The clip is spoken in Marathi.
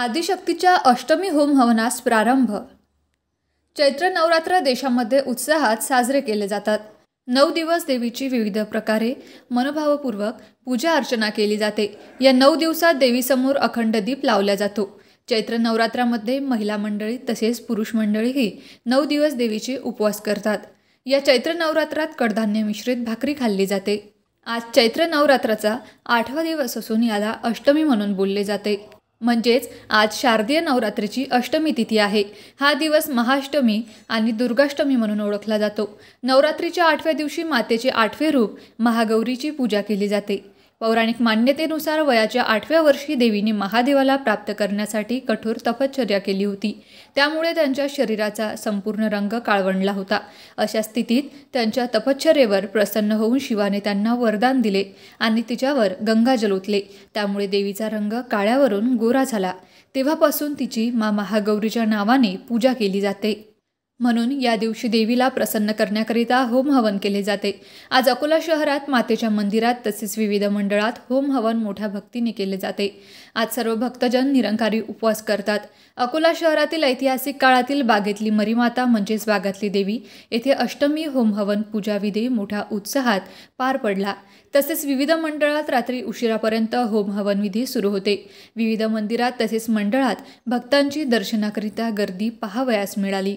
आदिशक्तीच्या अष्टमी होम हवनास प्रारंभ चैत्र नवरात्र देशामध्ये उत्साहात साजरे केले जातात नऊ दिवस देवीची विविध प्रकारे मनोभावपूर्वक पूजा अर्चना केली जाते या नऊ दिवसात देवीसमोर अखंड दीप लावला जातो चैत्र नवरात्रामध्ये महिला मंडळी तसेच पुरुष मंडळीही नऊ दिवस देवीचे उपवास करतात या चैत्र नवरात्रात कडधान्य मिश्रित भाकरी खाल्ली जाते आज चैत्र नवरात्राचा आठवा दिवस असून याला अष्टमी म्हणून बोलले जाते म्हणजेच आज शारदीय नवरात्रीची अष्टमी तिथी आहे हा दिवस महाष्टमी आणि दुर्गाष्टमी म्हणून ओळखला जातो नवरात्रीच्या आठव्या दिवशी मातेचे आठवे रूप महागौरीची पूजा केली जाते पौराणिक मान्यतेनुसार वयाच्या आठव्या वर्षी देवीने महादेवाला प्राप्त करण्यासाठी कठोर तपश्चर्या केली होती त्यामुळे त्यांच्या शरीराचा संपूर्ण रंग काळवंडला होता अशा स्थितीत त्यांच्या तपश्चर्यावर प्रसन्न होऊन शिवाने त्यांना वरदान दिले आणि तिच्यावर गंगा जलोतले त्यामुळे देवीचा रंग काळ्यावरून गोरा झाला तेव्हापासून तिची मा महागौरीच्या नावाने पूजा केली जाते म्हणून या दिवशी देवीला प्रसन्न करण्याकरिता होम हवन केले जाते आज अकोला शहरात मातेच्या मंदिरात तसेच विविध मंडळात होम हवन मोठ्या भक्तीने केले जाते आज सर्व भक्तजन निरंकारी उपवास करतात अकोला शहरातील ऐतिहासिक काळातील बागेतली मरीमाता म्हणजेच बागातली देवी येथे अष्टमी होम हवन पूजाविधी मोठ्या उत्साहात पार पडला तसेच विविध मंडळात रात्री उशिरापर्यंत होम हवन विधी सुरू होते विविध मंदिरात तसेच मंडळात भक्तांची दर्शनाकरिता गर्दी पहावयास मिळाली